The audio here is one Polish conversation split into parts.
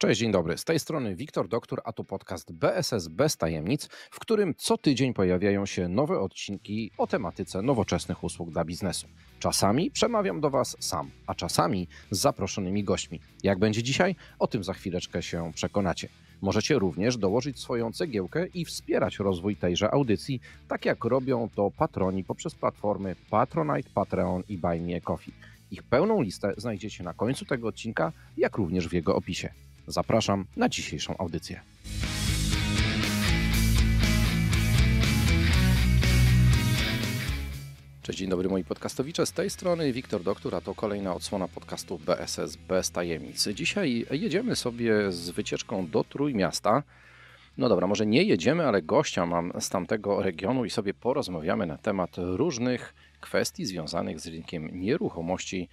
Cześć, dzień dobry. Z tej strony Wiktor Doktor, a to podcast BSS bez tajemnic, w którym co tydzień pojawiają się nowe odcinki o tematyce nowoczesnych usług dla biznesu. Czasami przemawiam do Was sam, a czasami z zaproszonymi gośćmi. Jak będzie dzisiaj? O tym za chwileczkę się przekonacie. Możecie również dołożyć swoją cegiełkę i wspierać rozwój tejże audycji, tak jak robią to patroni poprzez platformy Patronite, Patreon i Buy Me a Coffee. Ich pełną listę znajdziecie na końcu tego odcinka, jak również w jego opisie. Zapraszam na dzisiejszą audycję. Cześć, dzień dobry moi podcastowicze. Z tej strony Wiktor Doktor, a to kolejna odsłona podcastu BSS bez tajemnic. Dzisiaj jedziemy sobie z wycieczką do Trójmiasta. No dobra, może nie jedziemy, ale gościa mam z tamtego regionu i sobie porozmawiamy na temat różnych kwestii związanych z rynkiem nieruchomości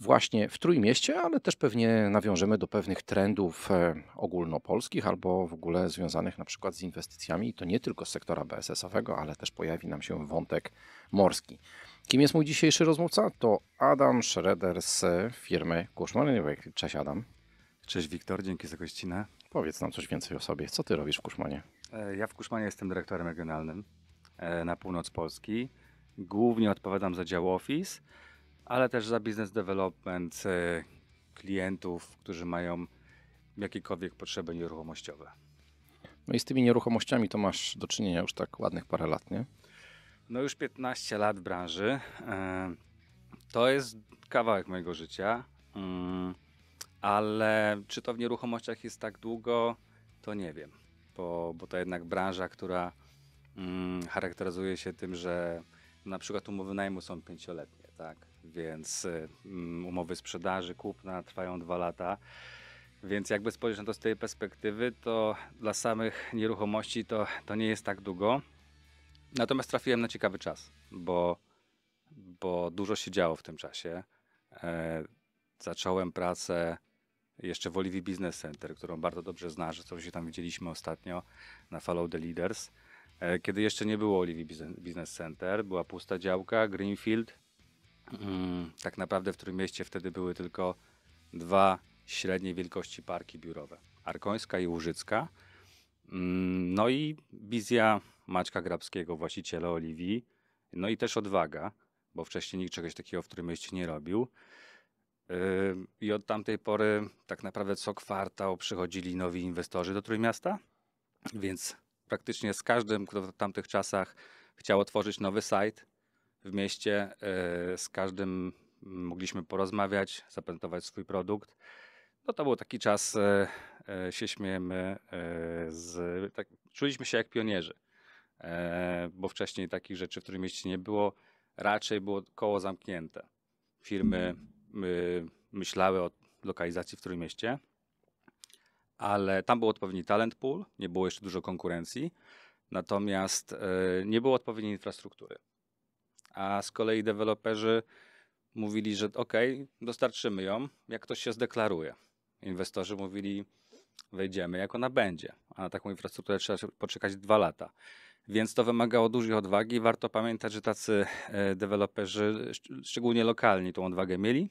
właśnie w Trójmieście, ale też pewnie nawiążemy do pewnych trendów e, ogólnopolskich albo w ogóle związanych na przykład z inwestycjami i to nie tylko z sektora BSS-owego, ale też pojawi nam się wątek morski. Kim jest mój dzisiejszy rozmówca? To Adam Schroeder z firmy Kuszman. Cześć Adam. Cześć Wiktor, dzięki za gościnę. Powiedz nam coś więcej o sobie. Co ty robisz w Kuszmanie? E, ja w Kuszmanie jestem dyrektorem regionalnym e, na północ Polski. Głównie odpowiadam za dział office, ale też za business development e, klientów, którzy mają jakiekolwiek potrzeby nieruchomościowe. No i z tymi nieruchomościami to masz do czynienia już tak ładnych parę lat, nie? No już 15 lat w branży. E, to jest kawałek mojego życia, mm, ale czy to w nieruchomościach jest tak długo, to nie wiem, bo, bo to jednak branża, która mm, charakteryzuje się tym, że na przykład umowy najmu są pięcioletnie, tak? więc y, mm, umowy sprzedaży, kupna trwają dwa lata. Więc jakby spojrzeć na to z tej perspektywy, to dla samych nieruchomości to, to nie jest tak długo. Natomiast trafiłem na ciekawy czas, bo, bo dużo się działo w tym czasie. E, zacząłem pracę jeszcze w Oliwii Business Center, którą bardzo dobrze znasz, co się tam widzieliśmy ostatnio na Follow the Leaders. E, kiedy jeszcze nie było Oliwii Business Center, była pusta działka, Greenfield, Mm, tak naprawdę w Trójmieście wtedy były tylko dwa średniej wielkości parki biurowe. Arkońska i Łużycka. Mm, no i wizja Maćka Grabskiego, właściciela Oliwii. No i też odwaga, bo wcześniej nikt czegoś takiego w Trójmieście nie robił. Yy, I od tamtej pory tak naprawdę co kwartał przychodzili nowi inwestorzy do Trójmiasta, więc praktycznie z każdym, kto w tamtych czasach chciał otworzyć nowy site, w mieście. E, z każdym mogliśmy porozmawiać, zaprezentować swój produkt. No to był taki czas, e, e, się śmiejemy, z, tak, czuliśmy się jak pionierzy, bo wcześniej takich rzeczy w Trójmieście nie było. Raczej było koło zamknięte. Firmy mhm. myślały o lokalizacji w Trójmieście, ale tam był odpowiedni talent pool, nie było jeszcze dużo konkurencji, natomiast nie było odpowiedniej infrastruktury. A z kolei deweloperzy mówili, że ok, dostarczymy ją, jak ktoś się zdeklaruje. Inwestorzy mówili, wejdziemy, jak ona będzie. A na taką infrastrukturę trzeba poczekać dwa lata. Więc to wymagało dużej odwagi. Warto pamiętać, że tacy e, deweloperzy, szczególnie lokalni, tą odwagę mieli,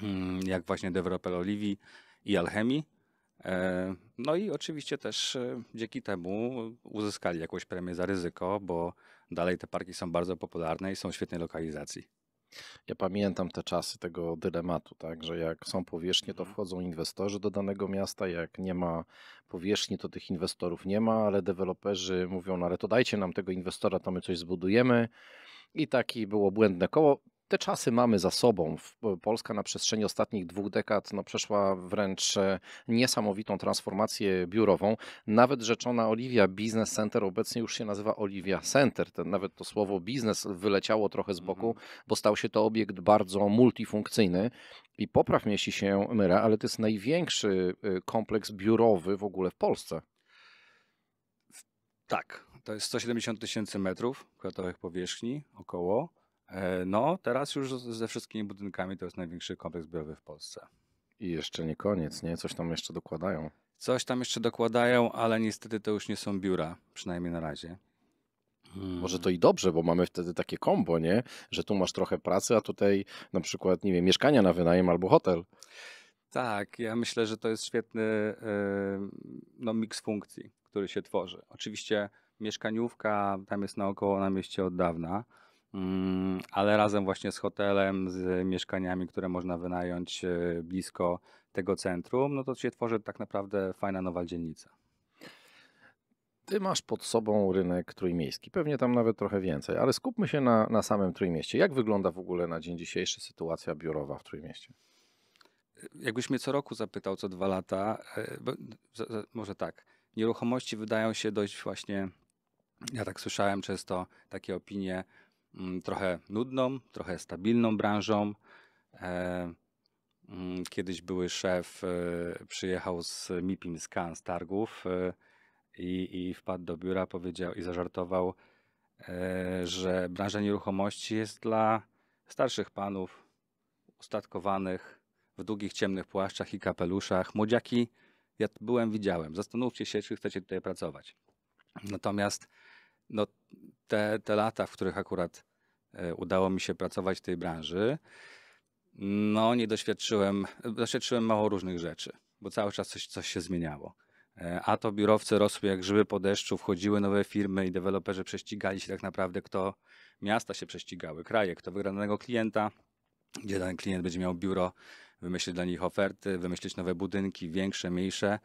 hmm, jak właśnie deweloper Oliwii i Alchemii. E, no i oczywiście też e, dzięki temu uzyskali jakąś premię za ryzyko, bo dalej te parki są bardzo popularne i są w świetnej lokalizacji. Ja pamiętam te czasy tego dylematu, tak, że jak są powierzchnie, to mhm. wchodzą inwestorzy do danego miasta, jak nie ma powierzchni, to tych inwestorów nie ma, ale deweloperzy mówią, no ale to dajcie nam tego inwestora, to my coś zbudujemy. I taki było błędne koło te czasy mamy za sobą. Polska na przestrzeni ostatnich dwóch dekad no, przeszła wręcz e, niesamowitą transformację biurową. Nawet rzeczona Olivia Business Center obecnie już się nazywa Olivia Center. Ten, nawet to słowo biznes wyleciało trochę z boku, mhm. bo stał się to obiekt bardzo multifunkcyjny. I popraw mieści się Myra, ale to jest największy e, kompleks biurowy w ogóle w Polsce. Tak, to jest 170 tysięcy metrów kwadratowych powierzchni około. E, no, teraz już ze wszystkimi budynkami to jest największy kompleks biurowy w Polsce. I jeszcze nie koniec, nie? Coś tam jeszcze dokładają. Coś tam jeszcze dokładają, ale niestety to już nie są biura, przynajmniej na razie. Hmm. Może to i dobrze, bo mamy wtedy takie kombo, nie? Że tu masz trochę pracy, a tutaj na przykład, nie wiem, mieszkania na wynajem albo hotel. Tak, ja myślę, że to jest świetny no, miks funkcji, który się tworzy. Oczywiście mieszkaniówka tam jest naokoło na mieście od dawna, Mm, ale razem właśnie z hotelem, z mieszkaniami, które można wynająć e, blisko tego centrum, no to się tworzy tak naprawdę fajna nowa dzielnica. Ty masz pod sobą rynek trójmiejski, pewnie tam nawet trochę więcej, ale skupmy się na, na samym trójmieście. Jak wygląda w ogóle na dzień dzisiejszy sytuacja biurowa w trójmieście? Jakbyś mnie co roku zapytał, co dwa lata, e, może tak, nieruchomości wydają się dość właśnie, ja tak słyszałem często takie opinie, Mm, trochę nudną, trochę stabilną branżą. E, mm, kiedyś były szef e, przyjechał z MIPIM Scan z targów e, i, i wpadł do biura, powiedział i zażartował, że branża nieruchomości jest dla starszych panów ustatkowanych w długich ciemnych płaszczach i kapeluszach. Młodziaki, ja byłem, widziałem. Zastanówcie się, czy chcecie tutaj pracować. Natomiast no, te, te lata, w których akurat e, udało mi się pracować w tej branży, no nie doświadczyłem, doświadczyłem mało różnych rzeczy, bo cały czas coś, coś się zmieniało. E, a to biurowce rosły jak grzyby po deszczu, wchodziły nowe firmy i deweloperzy prześcigali się tak naprawdę, kto miasta się prześcigały, kraje, kto wygra danego klienta, gdzie ten klient będzie miał biuro, wymyślić dla nich oferty, wymyślić nowe budynki, większe, mniejsze.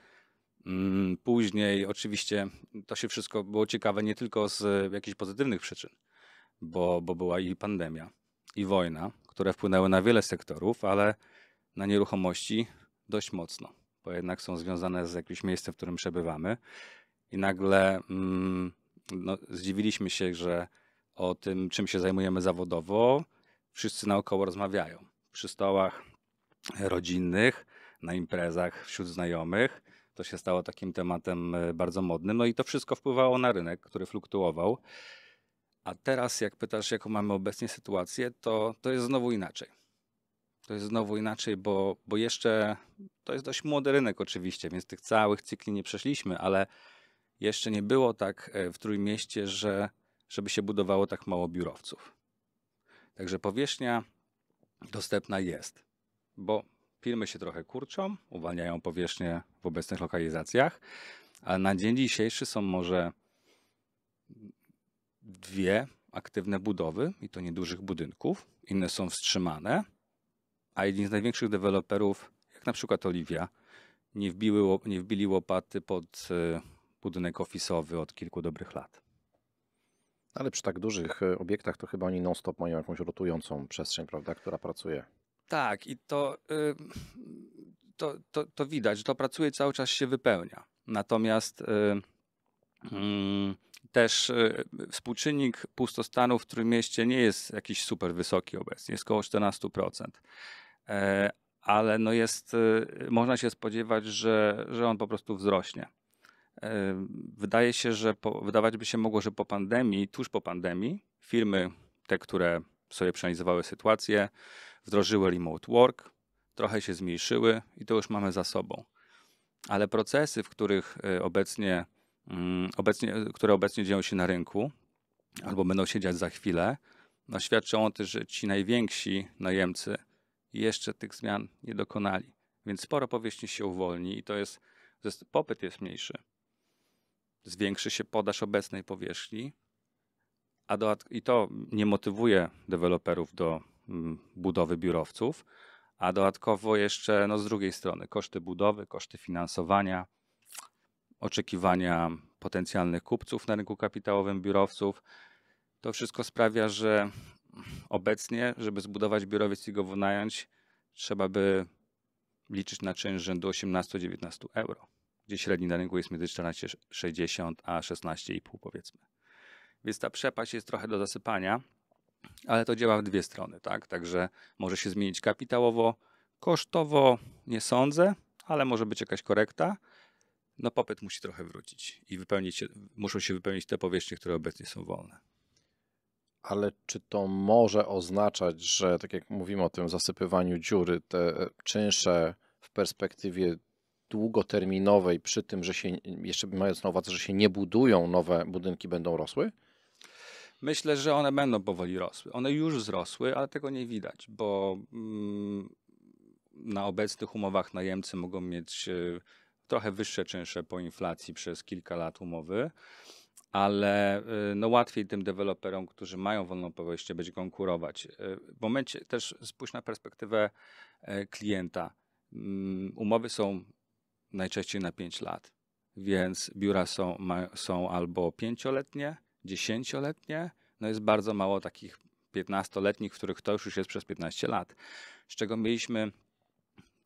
Mm, później oczywiście to się wszystko było ciekawe nie tylko z jakichś pozytywnych przyczyn, bo, bo była i pandemia, i wojna, które wpłynęły na wiele sektorów, ale na nieruchomości dość mocno, bo jednak są związane z jakimś miejscem, w którym przebywamy. I nagle mm, no, zdziwiliśmy się, że o tym, czym się zajmujemy zawodowo, wszyscy naokoło rozmawiają. Przy stołach rodzinnych, na imprezach wśród znajomych to się stało takim tematem e, bardzo modnym. No i to wszystko wpływało na rynek, który fluktuował. A teraz, jak pytasz, jaką mamy obecnie sytuację, to, to jest znowu inaczej. To jest znowu inaczej, bo, bo jeszcze to jest dość młody rynek, oczywiście, więc tych całych cykli nie przeszliśmy, ale jeszcze nie było tak e, w trójmieście, że, żeby się budowało tak mało biurowców. Także powierzchnia dostępna jest, bo Filmy się trochę kurczą, uwalniają powierzchnię w obecnych lokalizacjach, a na dzień dzisiejszy są może dwie aktywne budowy i to niedużych budynków. Inne są wstrzymane, a jedni z największych deweloperów, jak na przykład Oliwia, nie, wbiły, nie wbili łopaty pod e, budynek ofisowy od kilku dobrych lat. Ale przy tak dużych e, obiektach to chyba oni non-stop mają jakąś rotującą przestrzeń, prawda, która pracuje. Tak, i to, y, to, to, to, widać, że to pracuje cały czas się wypełnia. Natomiast y, mm, też y, współczynnik pustostanu w Trójmieście nie jest jakiś super wysoki obecnie, jest około 14%. E, ale no jest, można się spodziewać, że, że on po prostu wzrośnie. E, wydaje się, że po, wydawać by się mogło, że po pandemii, tuż po pandemii, firmy, te, które sobie przeanalizowały sytuację, wdrożyły remote work, trochę się zmniejszyły i to już mamy za sobą. Ale procesy, w których e, obecnie, mm, obecnie, które obecnie dzieją się na rynku, albo będą się dziać za chwilę, no świadczą o tym, że ci najwięksi najemcy jeszcze tych zmian nie dokonali. Więc sporo powierzchni się uwolni i to jest, popyt jest mniejszy. Zwiększy się podaż obecnej powierzchni, a do, i to nie motywuje deweloperów do mm, budowy biurowców, a dodatkowo jeszcze no, z drugiej strony koszty budowy, koszty finansowania, oczekiwania potencjalnych kupców na rynku kapitałowym, biurowców. To wszystko sprawia, że obecnie, żeby zbudować biurowiec i go wynająć, trzeba by liczyć na czynsz rzędu 18-19 euro, gdzie średni na rynku jest między 14,60 a 16,5 powiedzmy. Więc ta przepaść jest trochę do zasypania, ale to działa w dwie strony, tak? Także może się zmienić kapitałowo, kosztowo nie sądzę, ale może być jakaś korekta. No popyt musi trochę wrócić i wypełnić, muszą się wypełnić te powierzchnie, które obecnie są wolne. Ale czy to może oznaczać, że tak jak mówimy o tym zasypywaniu dziury, te czynsze w perspektywie długoterminowej, przy tym, że się, jeszcze mając na uwadze, że się nie budują nowe budynki, będą rosły? Myślę, że one będą powoli rosły. One już wzrosły, ale tego nie widać, bo mm, na obecnych umowach najemcy mogą mieć e, trochę wyższe czynsze po inflacji przez kilka lat umowy, ale e, no łatwiej tym deweloperom, którzy mają wolną powieść, będzie konkurować. E, w momencie też spójrz na perspektywę klienta. Mm, umowy są najczęściej na 5 lat, więc biura są, są albo pięcioletnie, dziesięcioletnie, no jest bardzo mało takich 15-letnich, w których to już jest przez 15 lat. Z czego mieliśmy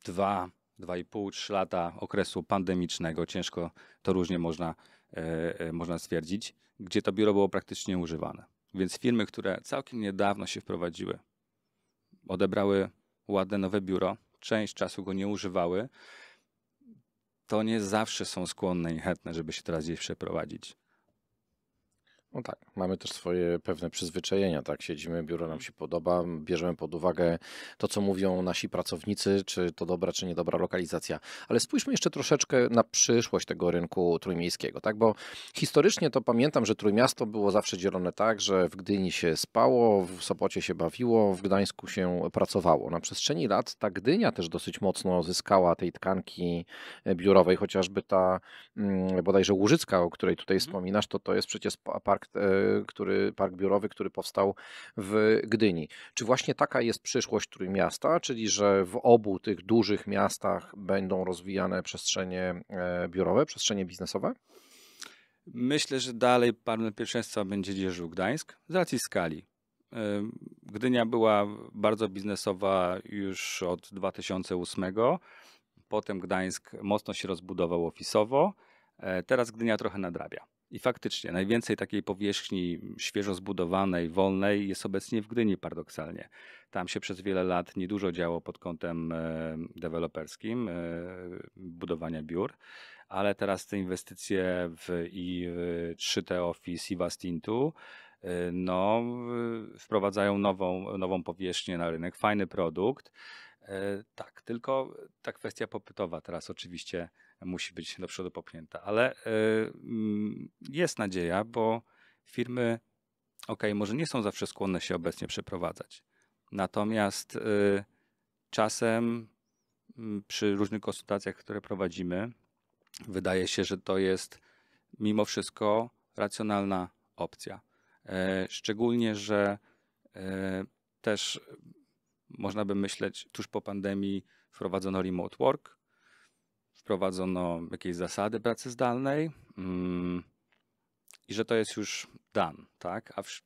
dwa 2,5-3 lata okresu pandemicznego, ciężko to różnie można, e, e, można stwierdzić, gdzie to biuro było praktycznie używane. Więc firmy, które całkiem niedawno się wprowadziły, odebrały ładne nowe biuro, część czasu go nie używały, to nie zawsze są skłonne i chętne, żeby się teraz gdzieś przeprowadzić. No tak, mamy też swoje pewne przyzwyczajenia, tak? Siedzimy, biuro nam się podoba, bierzemy pod uwagę to, co mówią nasi pracownicy, czy to dobra, czy niedobra lokalizacja. Ale spójrzmy jeszcze troszeczkę na przyszłość tego rynku trójmiejskiego, tak? Bo historycznie to pamiętam, że Trójmiasto było zawsze dzielone tak, że w Gdyni się spało, w Sopocie się bawiło, w Gdańsku się pracowało. Na przestrzeni lat ta Gdynia też dosyć mocno zyskała tej tkanki e, biurowej, chociażby ta mm, bodajże Łużycka, o której tutaj mhm. wspominasz, to to jest przecież park park, e, który, park biurowy, który powstał w Gdyni. Czy właśnie taka jest przyszłość Trójmiasta, czyli że w obu tych dużych miastach będą rozwijane przestrzenie e, biurowe, przestrzenie biznesowe? Myślę, że dalej parę pierwszeństwa będzie dzierżył Gdańsk z racji skali. E, Gdynia była bardzo biznesowa już od 2008. Potem Gdańsk mocno się rozbudował ofisowo. Teraz Gdynia trochę nadrabia. I faktycznie najwięcej takiej powierzchni świeżo zbudowanej, wolnej jest obecnie w Gdyni paradoksalnie. Tam się przez wiele lat niedużo działo pod kątem e, deweloperskim, e, budowania biur, ale teraz te inwestycje w i 3T Office i Vastintu e, no, wprowadzają nową, nową powierzchnię na rynek, fajny produkt. Tak, tylko ta kwestia popytowa teraz oczywiście musi być do przodu popchnięta. Ale e, mm, jest nadzieja, bo firmy, ok, może nie są zawsze skłonne się obecnie przeprowadzać. Natomiast e, czasem mm, przy różnych konsultacjach, które prowadzimy, wydaje się, że to jest mimo wszystko racjonalna opcja. E, szczególnie, że też można by myśleć, tuż po pandemii wprowadzono remote work, wprowadzono jakieś zasady pracy zdalnej mm, i że to jest już dan, tak? A w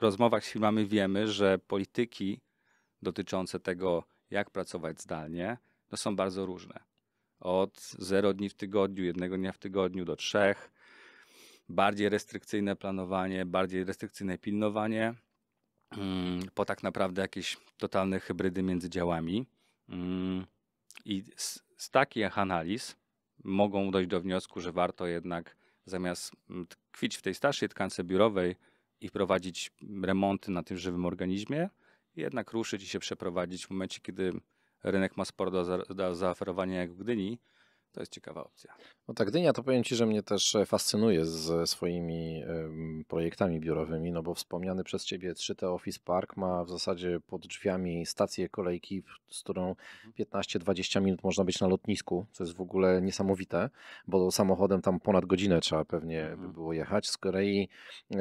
rozmowach z firmami wiemy, że polityki dotyczące tego, jak pracować zdalnie, no są bardzo różne. Od zero dni w tygodniu, jednego dnia w tygodniu do trzech, bardziej restrykcyjne planowanie, bardziej restrykcyjne pilnowanie, mm, po tak naprawdę jakieś totalne hybrydy między działami. Mm, I z takich analiz mogą dojść do wniosku, że warto jednak zamiast mm, tkwić w tej starszej tkance biurowej i prowadzić remonty na tym żywym organizmie, jednak ruszyć i się przeprowadzić w momencie, kiedy rynek ma sporo do, za do zaoferowania jak w Gdyni, to jest ciekawa opcja. No tak, Gdynia to powiem Ci, że mnie też e, fascynuje ze swoimi projektami biurowymi, no bo wspomniany przez Ciebie 3T Office Park ma w zasadzie pod drzwiami stację kolejki, z którą 15-20 mhm. minut można być na lotnisku, co jest w ogóle niesamowite, bo samochodem tam ponad godzinę trzeba pewnie by mhm. było jechać. Z kolei e,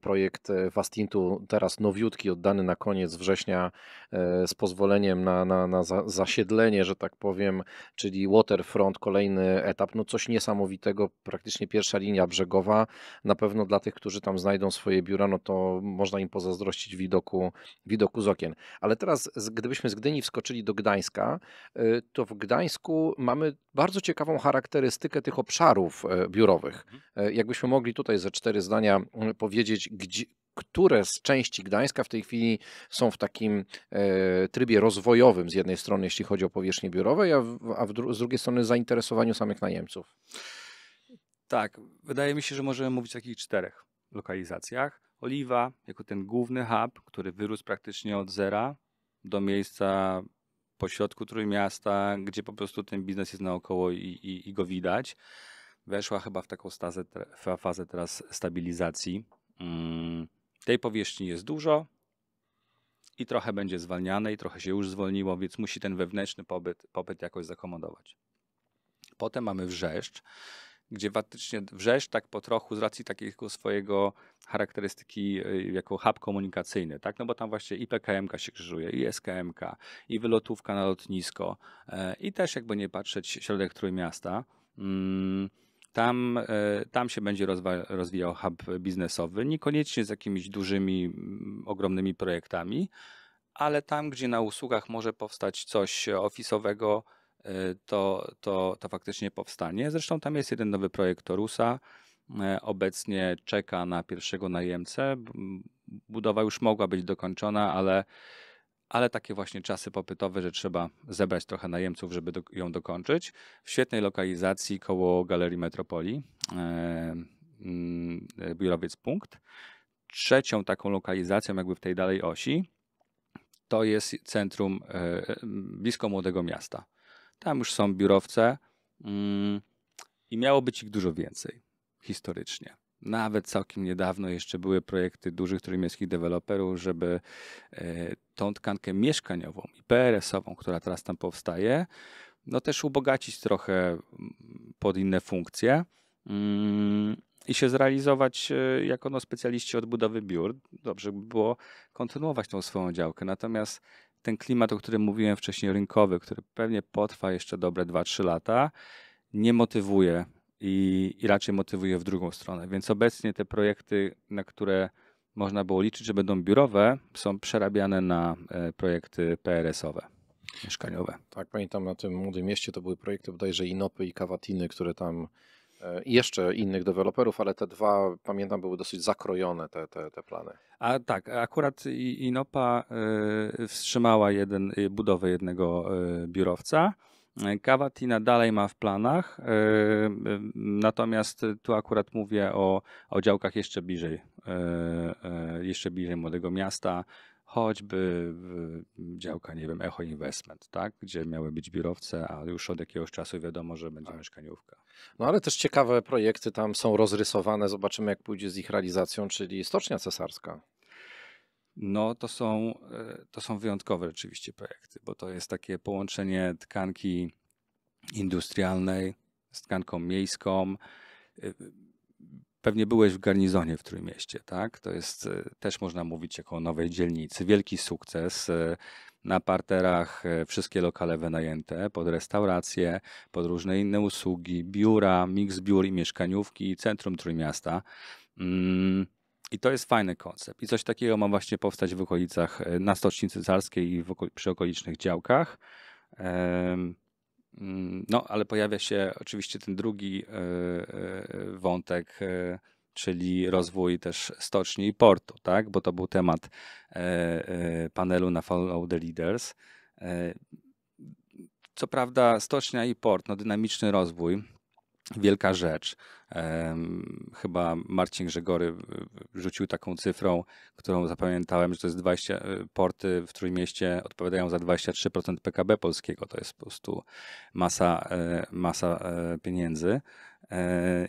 projekt e, Fastintu teraz nowiutki, oddany na koniec września e, z pozwoleniem na, na, na za, zasiedlenie, że tak powiem, czyli waterfront, kolejny etap, no coś niesamowitego, praktycznie pierwsza linia brzegowa, na pewno dla tych, którzy którzy tam znajdą swoje biura, no to można im pozazdrościć widoku, widoku z okien. Ale teraz, gdybyśmy z Gdyni wskoczyli do Gdańska, y, to w Gdańsku mamy bardzo ciekawą charakterystykę tych obszarów e, biurowych. Mhm. E, jakbyśmy mogli tutaj ze cztery zdania mm, powiedzieć, gdzie, które z części Gdańska w tej chwili są w takim e, trybie rozwojowym z jednej strony, jeśli chodzi o powierzchnie biurowe, a, w, a w dru z drugiej strony zainteresowaniu samych najemców? Tak, wydaje mi się, że możemy mówić o takich czterech lokalizacjach. Oliwa, jako ten główny hub, który wyrósł praktycznie od zera do miejsca pośrodku Trójmiasta, gdzie po prostu ten biznes jest naokoło i, i, i go widać. Weszła chyba w taką stazę, fazę teraz stabilizacji. Mm. Tej powierzchni jest dużo i trochę będzie zwalniane i trochę się już zwolniło, więc musi ten wewnętrzny pobyt, popyt jakoś zakomodować. Potem mamy wrzeszcz, gdzie faktycznie wrzesz tak po trochu z racji takiego swojego charakterystyki y, jako hub komunikacyjny, tak? No bo tam właśnie i PKMK się krzyżuje, i SKMK, i wylotówka na lotnisko, y, i też jakby nie patrzeć środek Trójmiasta. Mm, tam, y, tam się będzie rozwijał hub biznesowy, niekoniecznie z jakimiś dużymi, mm, ogromnymi projektami, ale tam, gdzie na usługach może powstać coś ofisowego, to, to, to faktycznie powstanie. Zresztą tam jest jeden nowy projekt Torusa. E, obecnie czeka na pierwszego najemcę. Budowa już mogła być dokończona, ale, ale takie właśnie czasy popytowe, że trzeba zebrać trochę najemców, żeby do, ją dokończyć. W świetnej lokalizacji koło Galerii Metropolii, e, e, biurowiec Punkt. Trzecią taką lokalizacją, jakby w tej dalej osi, to jest centrum e, e blisko Młodego Miasta. Tam już są biurowce mm, i miało być ich dużo więcej historycznie. Nawet całkiem niedawno jeszcze były projekty dużych trójmiejskich deweloperów, żeby e, tą tkankę mieszkaniową i PRS-ową, która teraz tam powstaje, no też ubogacić trochę mm, pod inne funkcje mm, i się zrealizować e, jako no, specjaliści odbudowy biur. Dobrze by było kontynuować tą swoją działkę. Natomiast ten klimat, o którym mówiłem wcześniej, rynkowy, który pewnie potrwa jeszcze dobre 2-3 lata, nie motywuje i, i raczej motywuje w drugą stronę. Więc obecnie te projekty, na które można było liczyć, że będą biurowe, są przerabiane na e, projekty PRS-owe mieszkaniowe. Tak, pamiętam na tym młodym mieście to były projekty bodajże Inopy i Kawatiny, które tam E, i jeszcze innych deweloperów, ale te dwa, pamiętam, były dosyć zakrojone te, te, te plany. A tak, akurat Inopa e, wstrzymała jeden, e, budowę jednego biurowca. Kawatina dalej ma w planach, natomiast tu akurat mówię o, o działkach jeszcze bliżej, jeszcze bliżej Młodego Miasta, choćby mm, działka, nie wiem, Echo Investment, tak? gdzie miały być biurowce, a już od jakiegoś czasu wiadomo, że będzie tak. mieszkaniówka. No ale też ciekawe projekty tam są rozrysowane, zobaczymy jak pójdzie z ich realizacją, czyli Stocznia Cesarska. No to są, e, to są wyjątkowe rzeczywiście projekty, bo to jest takie połączenie tkanki industrialnej z tkanką miejską e, Pewnie byłeś w garnizonie w Trójmieście, tak? To jest, e, też można mówić jako nowej dzielnicy. Wielki sukces. E, na parterach e, wszystkie lokale wynajęte pod restauracje, pod różne inne usługi, biura, miks biur i mieszkaniówki, centrum Trójmiasta. Mm, I to jest fajny koncept. I coś takiego ma właśnie powstać w okolicach, na Stoczni Cesarskiej i okol przy okolicznych działkach. Mm, no, ale pojawia się oczywiście ten drugi e, e, e, wątek, czyli rozwój też stoczni i portu, tak? bo to był temat panelu na Follow the Leaders. Co prawda, stocznia i port, no dynamiczny rozwój, wielka rzecz. Chyba Marcin Grzegory rzucił taką cyfrą, którą zapamiętałem, że to jest 20 e, porty w Trójmieście odpowiadają za 23% PKB polskiego. To jest po prostu masa, e, masa e, pieniędzy.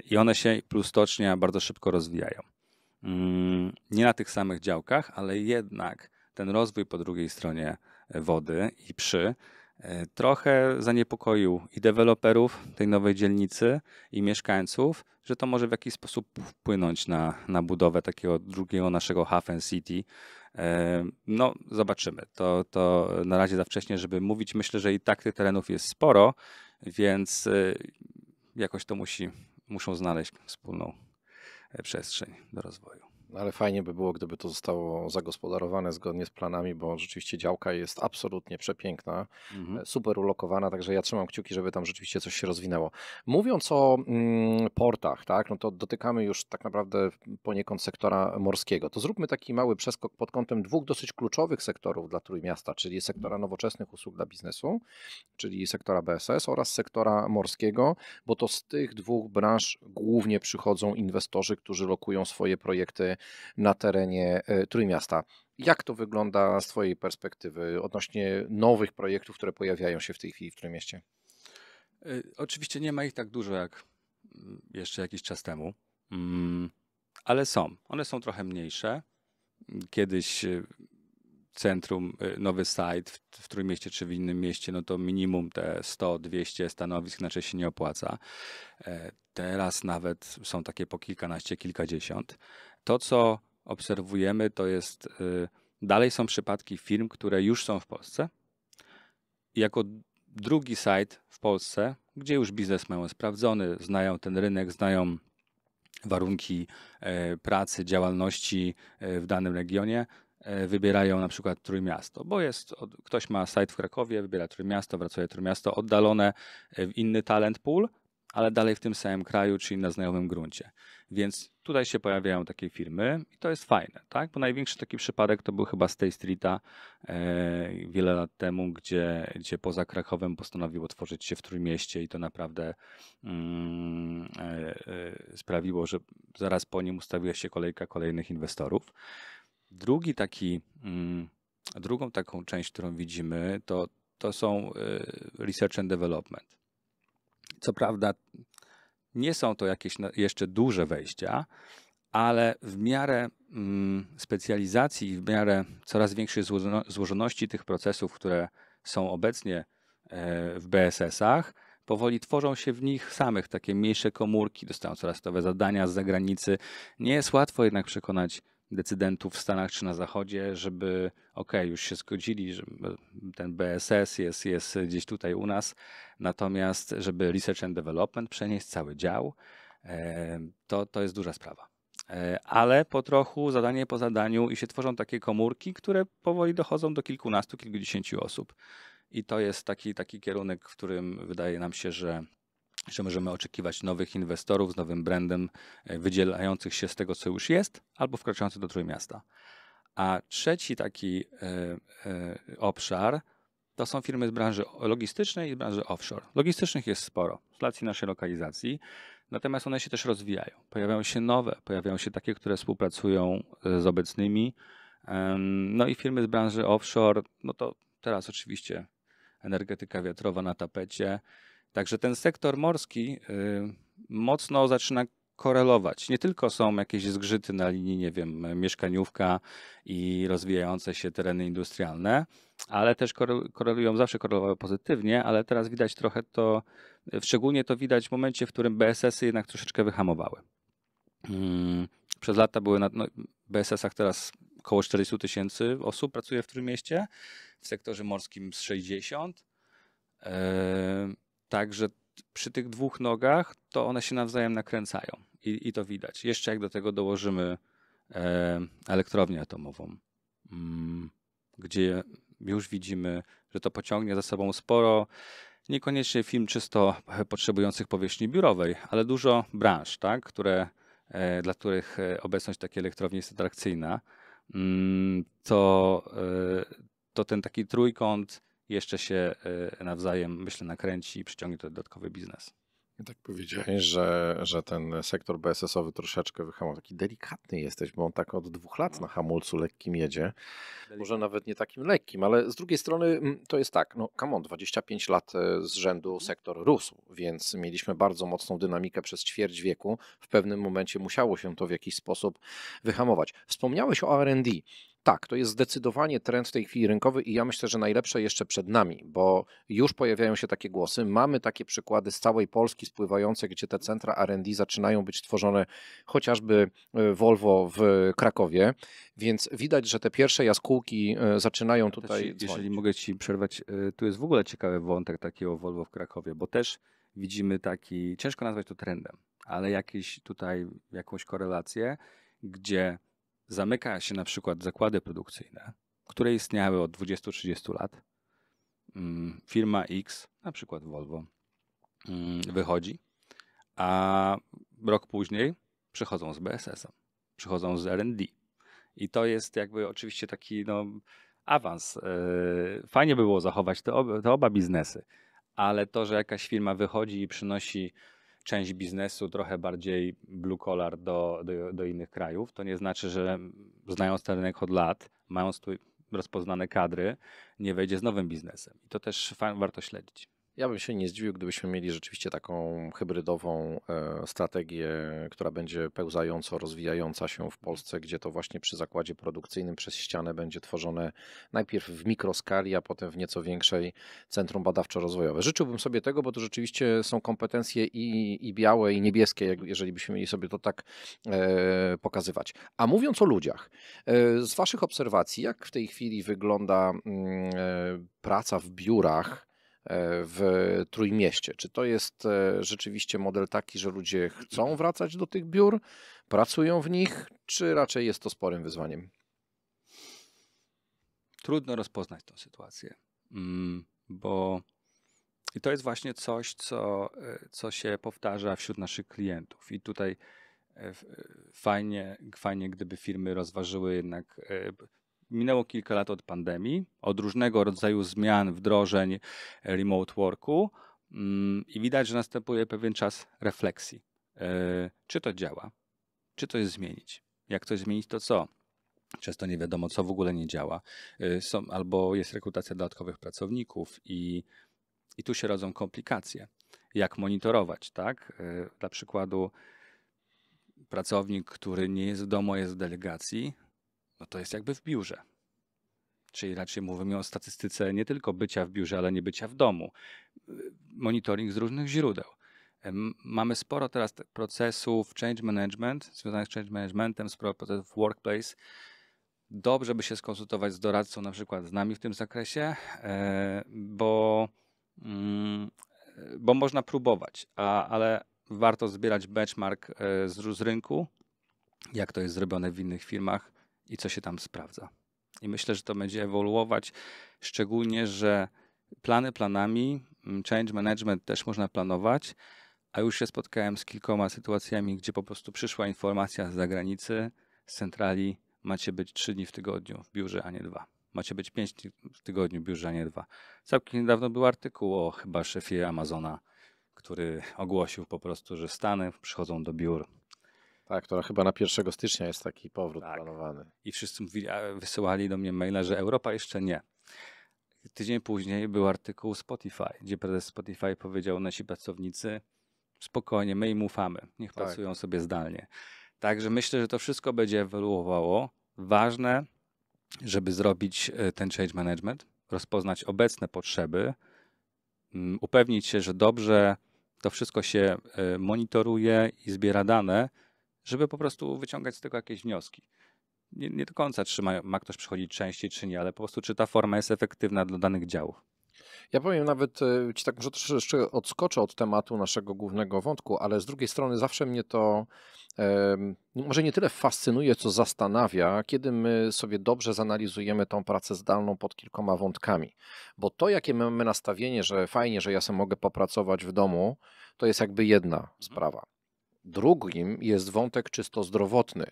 I one się plus stocznia bardzo szybko rozwijają. Mm, nie na tych samych działkach, ale jednak ten rozwój po drugiej stronie wody i przy E, trochę zaniepokoił i deweloperów tej nowej dzielnicy, i mieszkańców, że to może w jakiś sposób wpłynąć na, na budowę takiego drugiego naszego Hafen City. E, no, zobaczymy. To, to na razie za wcześnie, żeby mówić. Myślę, że i tak tych terenów jest sporo, więc e, jakoś to musi, muszą znaleźć wspólną przestrzeń do rozwoju. Ale fajnie by było, gdyby to zostało zagospodarowane zgodnie z planami, bo rzeczywiście działka jest absolutnie przepiękna, mhm. E, super ulokowana, także ja trzymam kciuki, żeby tam rzeczywiście coś się rozwinęło. Mówiąc o mm, portach, tak, no to dotykamy już tak naprawdę poniekąd sektora morskiego. To zróbmy taki mały przeskok pod kątem dwóch dosyć kluczowych sektorów dla Trójmiasta, czyli sektora nowoczesnych usług dla biznesu, czyli sektora BSS oraz sektora morskiego, bo to z tych dwóch branż głównie przychodzą inwestorzy, którzy lokują swoje projekty na terenie e, Trójmiasta. Jak to wygląda z Twojej perspektywy odnośnie nowych projektów, które pojawiają się w tej chwili w Trójmieście? E, oczywiście nie ma ich tak dużo jak mm, jeszcze jakiś czas temu, mm, ale są. One są trochę mniejsze. Kiedyś e, centrum, nowy site w, w Trójmieście czy w innym mieście, no to minimum te 100-200 stanowisk inaczej się nie opłaca. Teraz nawet są takie po kilkanaście, kilkadziesiąt to, co obserwujemy, to jest y, dalej są przypadki firm, które już są w Polsce. I jako drugi site w Polsce, gdzie już biznes mają sprawdzony, znają ten rynek, znają warunki e, pracy, działalności e, w danym regionie, e, wybierają na przykład Trójmiasto, bo jest, ktoś ma site w Krakowie, wybiera Trójmiasto, wracuje Trójmiasto, oddalone w inny talent pool, ale dalej w tym samym kraju, czyli na znajomym gruncie. Więc tutaj się pojawiają takie firmy i to jest fajne, tak? Bo największy taki przypadek to był chyba z tej Streeta e, wiele lat temu, gdzie, gdzie poza Krakowem postanowiło tworzyć się w Trójmieście i to naprawdę mm, e, e, sprawiło, że zaraz po nim ustawiła się kolejka kolejnych inwestorów. Drugi taki, mm, drugą taką część, którą widzimy, to, to są e, research and development. Co prawda, nie są to jakieś jeszcze duże wejścia, ale w miarę mm, specjalizacji, w miarę coraz większej złożoności tych procesów, które są obecnie e, w BSS-ach, powoli tworzą się w nich samych takie mniejsze komórki, dostają coraz nowe zadania z zagranicy. Nie jest łatwo jednak przekonać decydentów w Stanach czy na Zachodzie, żeby ok, już się zgodzili, że ten BSS jest, jest gdzieś tutaj u nas, natomiast żeby Research and Development przenieść cały dział, e, to, to jest duża sprawa. E, ale po trochu, zadanie po zadaniu i się tworzą takie komórki, które powoli dochodzą do kilkunastu, kilkudziesięciu osób. I to jest taki, taki kierunek, w którym wydaje nam się, że że możemy oczekiwać nowych inwestorów z nowym brandem, e, wydzielających się z tego, co już jest, albo wkraczających do trójmiasta. A trzeci taki y, y, obszar to są firmy z branży logistycznej i z branży offshore. Logistycznych jest sporo z racji naszej lokalizacji, natomiast one się też rozwijają. Pojawiają się nowe, pojawiają się takie, które współpracują z obecnymi. no i firmy z branży offshore, no to teraz oczywiście energetyka wiatrowa na tapecie, Także ten sektor morski y, mocno zaczyna korelować. Nie tylko są jakieś zgrzyty na linii, nie wiem, mieszkaniówka i rozwijające się tereny industrialne, ale też korelują, zawsze korelowały pozytywnie, ale teraz widać trochę to, szczególnie to widać w momencie, w którym BSS-y jednak troszeczkę wyhamowały. Mm, przez lata były na no, BSS-ach teraz około 40 tysięcy osób pracuje w tym mieście, w sektorze morskim z 60. Yy e, tak, że przy tych dwóch nogach to one się nawzajem nakręcają i, i to widać. Jeszcze jak do tego dołożymy e, elektrownię atomową, mm, gdzie już widzimy, że to pociągnie za sobą sporo, niekoniecznie film czysto potrzebujących powierzchni biurowej, ale dużo branż, tak, które, e, dla których e, obecność takiej elektrowni jest atrakcyjna, mm, to, e, to ten taki trójkąt jeszcze się e, nawzajem, myślę, nakręci i przyciągnie to dodatkowy biznes. Tak powiedziałeś, że, że ten sektor BSS-owy troszeczkę wyhamował. Taki delikatny jesteś, bo on tak od dwóch lat na hamulcu lekkim jedzie. Może nawet nie takim lekkim, ale z drugiej strony mm, to jest tak, no come on, 25 lat e, z rzędu mhm. sektor rósł, więc mieliśmy bardzo mocną dynamikę przez ćwierć wieku. W pewnym momencie musiało się to w jakiś sposób wyhamować. Wspomniałeś o R&D. Tak, to jest zdecydowanie trend w tej chwili rynkowy i ja myślę, że najlepsze jeszcze przed nami, bo już pojawiają się takie głosy. Mamy takie przykłady z całej Polski spływające, gdzie te centra RD zaczynają być tworzone chociażby e, Volvo w Krakowie, więc widać, że te pierwsze jaskółki e, zaczynają tutaj. Też, jeżeli mogę Ci przerwać, e, tu jest w ogóle ciekawy wątek takiego Volvo w Krakowie, bo też widzimy taki, ciężko nazwać to trendem, ale jakiś tutaj jakąś korelację, gdzie zamyka się na przykład zakłady produkcyjne, które istniały od 20-30 lat. Mm, firma X, na przykład Volvo, mm, wychodzi, a rok później przychodzą z BSS-em, przychodzą z RD. I to jest jakby oczywiście taki no, awans. E, fajnie by było zachować te, oba, te oba biznesy, ale to, że jakaś firma wychodzi i przynosi część biznesu trochę bardziej blue collar do, do, do innych krajów. To nie znaczy, że znając ten rynek od lat, mając tu rozpoznane kadry, nie wejdzie z nowym biznesem. I to też warto śledzić. Ja bym się nie zdziwił, gdybyśmy mieli rzeczywiście taką hybrydową e, strategię, która będzie pełzająco rozwijająca się w mhm. Polsce, gdzie to właśnie przy zakładzie produkcyjnym przez ścianę będzie tworzone najpierw w mikroskali, a potem w nieco większej centrum badawczo-rozwojowe. Życzyłbym sobie tego, bo to rzeczywiście są kompetencje i, i białe, i niebieskie, mhm. jeżeli byśmy mieli sobie to tak e, pokazywać. A mówiąc o ludziach, e, z Waszych obserwacji, jak w tej chwili wygląda mm, e, praca w biurach? E, w Trójmieście. Czy to jest e, rzeczywiście model taki, że ludzie chcą wracać do tych biur, pracują w nich, czy raczej jest to sporym wyzwaniem? Trudno rozpoznać tę sytuację, mm, bo i to jest właśnie coś, co, e, co się powtarza wśród naszych klientów. I tutaj fajnie, fajnie, gdyby firmy rozważyły jednak minęło kilka lat od pandemii, od różnego rodzaju zmian, wdrożeń e, remote worku mm, i widać, że następuje pewien czas refleksji. E, czy to działa? Czy coś zmienić? Jak coś zmienić, to co? Często nie wiadomo, co w ogóle nie działa. E, są, albo jest rekrutacja dodatkowych pracowników i, i tu się rodzą komplikacje. Jak monitorować, tak? Dla przykładu, pracownik, który nie jest w domu, jest w delegacji, no to jest jakby w biurze. Czyli raczej mówimy o statystyce nie tylko bycia w biurze, ale nie bycia w domu. Monitoring z różnych źródeł. Mamy sporo teraz procesów change management, związanych z change managementem, sporo procesów workplace. Dobrze by się skonsultować z doradcą, na przykład z nami w tym zakresie, e, bo, mm, bo można próbować, a, ale warto zbierać benchmark e, z, z rynku, jak to jest zrobione w innych firmach, i co się tam sprawdza. I myślę, że to będzie ewoluować, szczególnie, że plany planami, mm, change management też można planować, a już się spotkałem z kilkoma sytuacjami, gdzie po prostu przyszła informacja z zagranicy, z centrali, macie być trzy dni w tygodniu w biurze, a nie dwa. Macie być pięć dni w tygodniu w biurze, a nie dwa. Całkiem niedawno był artykuł o chyba szefie Amazona, który ogłosił po prostu, że Stany przychodzą do biur tak, to chyba na 1 stycznia jest taki powrót tak. planowany. I wszyscy mówili, wysyłali do mnie maila, że Europa jeszcze nie. Tydzień później był artykuł Spotify, gdzie prezes Spotify powiedział, nasi pracownicy spokojnie, my im ufamy, niech tak. pracują sobie zdalnie. Także myślę, że to wszystko będzie ewoluowało. Ważne, żeby zrobić e, ten change management, rozpoznać obecne potrzeby, mm, upewnić się, że dobrze to wszystko się e, monitoruje i zbiera dane, żeby po prostu wyciągać z tego jakieś wnioski. Nie, nie do końca czy ma, ma ktoś przychodzić częściej, czy nie, ale po prostu czy ta forma jest efektywna dla danych działów. Ja powiem nawet, e, ci tak może troszeczkę odskoczę od tematu naszego głównego wątku, ale z drugiej strony zawsze mnie to no może nie tyle fascynuje, co zastanawia, kiedy my sobie dobrze zanalizujemy tą pracę zdalną pod kilkoma wątkami. Bo to, jakie mamy nastawienie, że fajnie, że ja sobie mogę popracować w domu, to jest jakby jedna mhm. sprawa. Drugim jest wątek czysto zdrowotny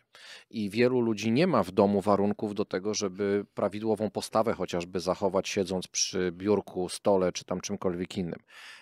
i wielu ludzi nie ma w domu warunków do tego, żeby prawidłową postawę chociażby zachować siedząc przy biurku, stole czy tam czymkolwiek innym.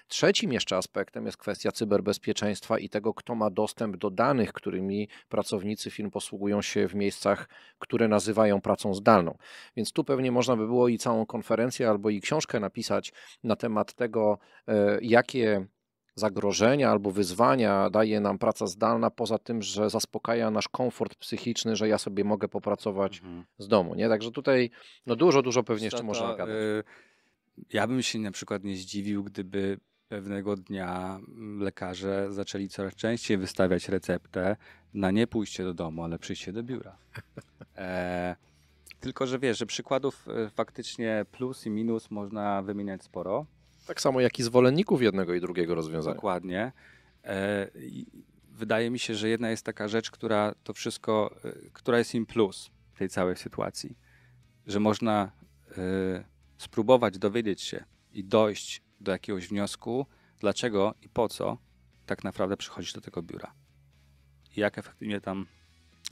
Trzecim jeszcze aspektem jest kwestia cyberbezpieczeństwa i tego, kto ma dostęp do danych, którymi pracownicy firm posługują się w miejscach, które nazywają pracą zdalną. Więc tu pewnie można by było i całą konferencję albo i książkę napisać na temat tego, e, jakie zagrożenia albo wyzwania daje nam praca zdalna, poza tym, że zaspokaja nasz komfort psychiczny, że ja sobie mogę popracować mhm. z domu. Nie? Także tutaj no dużo, dużo pewnie jeszcze można gadać. Y, ja bym się na przykład nie zdziwił, gdyby pewnego dnia mm, lekarze zaczęli coraz częściej wystawiać receptę na nie pójście do domu, ale przyjście do biura. E, tylko, że wiesz, że przykładów y, faktycznie plus i minus można wymieniać sporo. Tak samo jak i zwolenników jednego i drugiego rozwiązania. Dokładnie. E, wydaje mi się, że jedna jest taka rzecz, która to wszystko, e, która jest im plus w tej całej sytuacji, że można e, spróbować dowiedzieć się i dojść do jakiegoś wniosku, dlaczego i po co tak naprawdę przychodzisz do tego biura. I jak efektywnie tam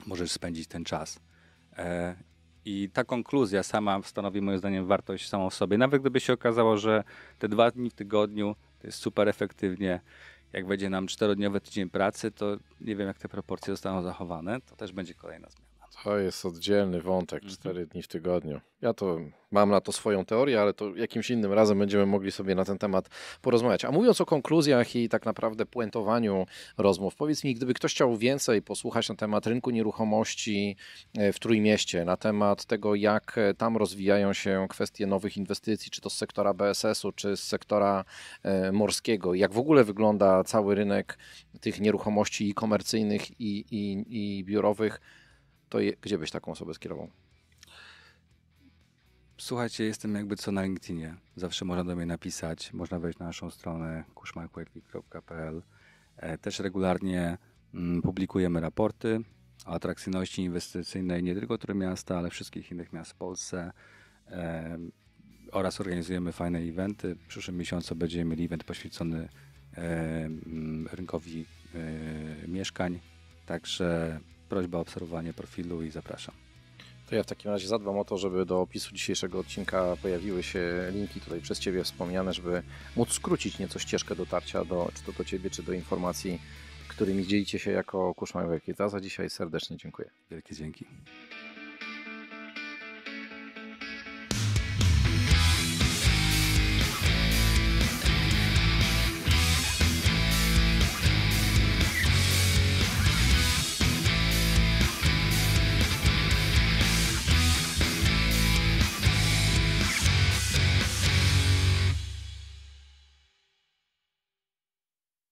możesz spędzić ten czas. I ta konkluzja sama stanowi moim zdaniem wartość samą w sobie. Nawet gdyby się okazało, że te dwa dni w tygodniu to jest super efektywnie, jak będzie nam czterodniowy tydzień pracy, to nie wiem jak te proporcje zostaną zachowane, to też będzie kolejna zmiana. To jest oddzielny wątek, mhm. cztery dni w tygodniu. Ja to mam na to swoją teorię, ale to jakimś innym razem będziemy mogli sobie na ten temat porozmawiać. A mówiąc o konkluzjach i tak naprawdę puentowaniu rozmów, powiedz mi, gdyby ktoś chciał więcej posłuchać na temat rynku nieruchomości e, w Trójmieście, na temat tego, jak e, tam rozwijają się kwestie nowych inwestycji, czy to z sektora BSS-u, czy z sektora e, morskiego, jak w ogóle wygląda cały rynek tych nieruchomości i komercyjnych, i, i, i biurowych, to je, gdzie byś taką osobę skierował? Słuchajcie, jestem jakby co na LinkedInie. Zawsze można do mnie napisać. Można wejść na naszą stronę kuszmarkwekwi.pl. E, też regularnie mm, publikujemy raporty o atrakcyjności inwestycyjnej nie tylko Trójmiasta, ale wszystkich innych miast w Polsce e, oraz organizujemy fajne eventy. W przyszłym miesiącu będziemy mieli event poświęcony e, mm, rynkowi mieszkań. Także prośba o obserwowanie profilu i zapraszam. To ja w takim razie zadbam o to, żeby do opisu dzisiejszego odcinka pojawiły się linki tutaj przez Ciebie wspomniane, żeby móc skrócić nieco ścieżkę dotarcia do, czy to do Ciebie, czy do informacji, którymi dzielicie się jako Kuszmajowe Za Dzisiaj serdecznie dziękuję. Wielkie dzięki.